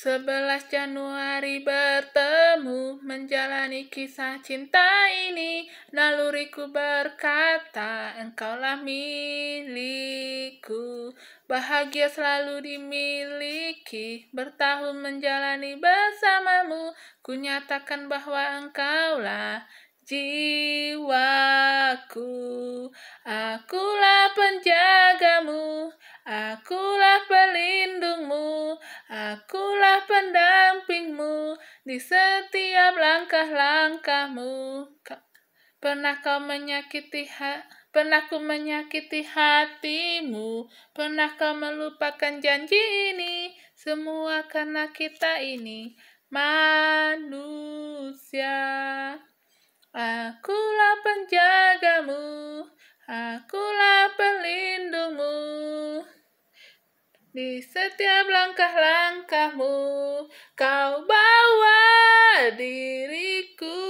11 Januari bertemu menjalani kisah cinta ini Naluriku berkata engkaulah milikku Bahagia selalu dimiliki Bertahun menjalani bersamamu Ku nyatakan bahwa engkaulah jiwaku Akulah penjaga pendampingmu di setiap langkah-langkahmu. Pernah kau menyakiti hati Pernah ku menyakiti hatimu, pernah kau melupakan janji ini, semua karena kita ini manusia. Akulah penjagamu, akulah pelindungmu. Di setiap langkah-langkahmu Kau bawa diriku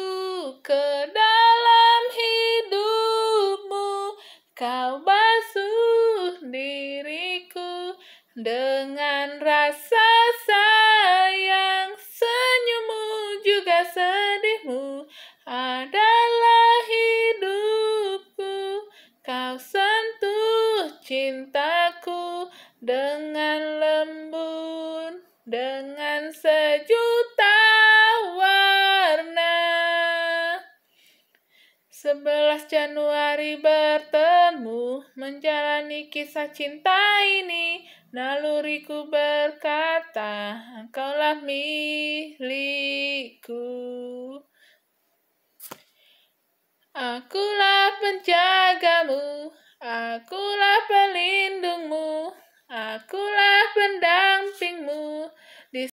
ke dalam hidupmu. Kau basuh diriku dengan rasa sayang. Senyummu juga sedihmu adalah hidupku. Kau sentuh cintaku dengan lembut dengan sejuta warna. 11 Januari bertemu menjalani kisah cinta ini naluriku berkata engkaulah milikku Akulah penjagamu akulah di